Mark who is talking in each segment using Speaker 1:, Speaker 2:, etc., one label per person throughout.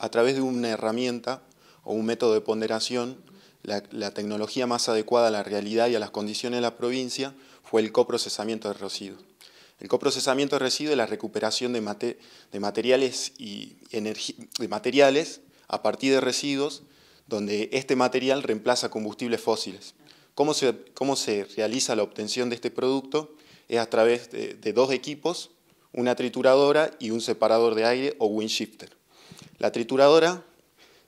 Speaker 1: a través de una herramienta o un método de ponderación, la, tecnología más adecuada a la realidad y a las condiciones de la provincia fue el coprocesamiento de residuos. El coprocesamiento de residuos es la recuperación de, materiales, y de materiales a partir de residuos donde este material reemplaza combustibles fósiles. ¿Cómo se, cómo se realiza la obtención de este producto? Es a través de, de dos equipos, una trituradora y un separador de aire o wind la trituradora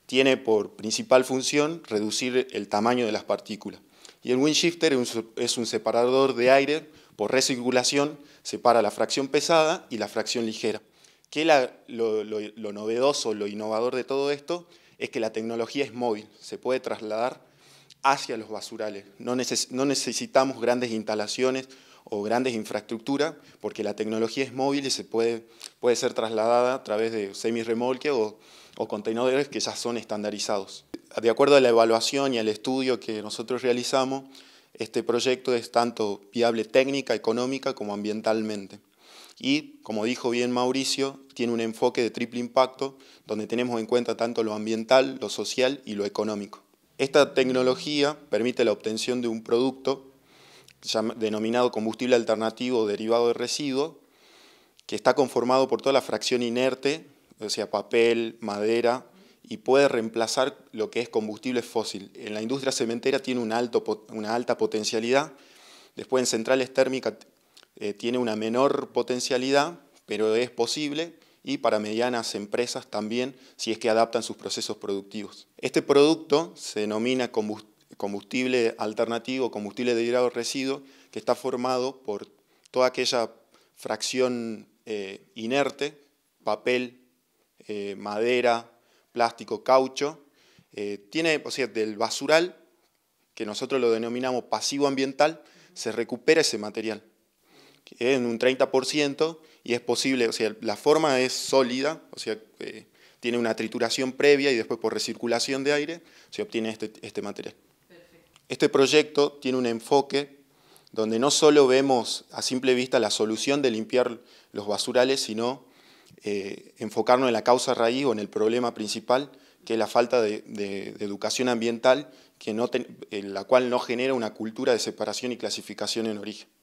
Speaker 1: tiene por principal función reducir el tamaño de las partículas. Y el windshifter es un separador de aire por recirculación, separa la fracción pesada y la fracción ligera. Que lo, novedoso, lo innovador de todo esto es que la tecnología es móvil, se puede trasladar hacia los basurales. no necesitamos grandes instalaciones o grandes infraestructuras, porque la tecnología es móvil y se puede, puede ser trasladada a través de semirremolques o, o contenedores que ya son estandarizados. De acuerdo a la evaluación y al estudio que nosotros realizamos, este proyecto es tanto viable técnica, económica como ambientalmente. Y, como dijo bien Mauricio, tiene un enfoque de triple impacto donde tenemos en cuenta tanto lo ambiental, lo social y lo económico. Esta tecnología permite la obtención de un producto denominado combustible alternativo derivado de residuo, que está conformado por toda la fracción inerte, o sea, papel, madera, y puede reemplazar lo que es combustible fósil. En la industria cementera tiene una alta potencialidad, después en centrales térmicas eh, tiene una menor potencialidad, pero es posible, y para medianas empresas también, si es que adaptan sus procesos productivos. Este producto se denomina combustible combustible alternativo, combustible de hidrado residuo, que está formado por toda aquella fracción eh, inerte, papel, eh, madera, plástico, caucho. Eh, tiene, o sea, del basural, que nosotros lo denominamos pasivo ambiental, se recupera ese material en un 30% y es posible, o sea, la forma es sólida, o sea, tiene una trituración previa y después por recirculación de aire se obtiene este, este material. Este proyecto tiene un enfoque donde no solo vemos a simple vista la solución de limpiar los basurales, sino eh, enfocarnos en la causa raíz o en el problema principal, que es la falta de, educación ambiental, que en la cual no genera una cultura de separación y clasificación en origen.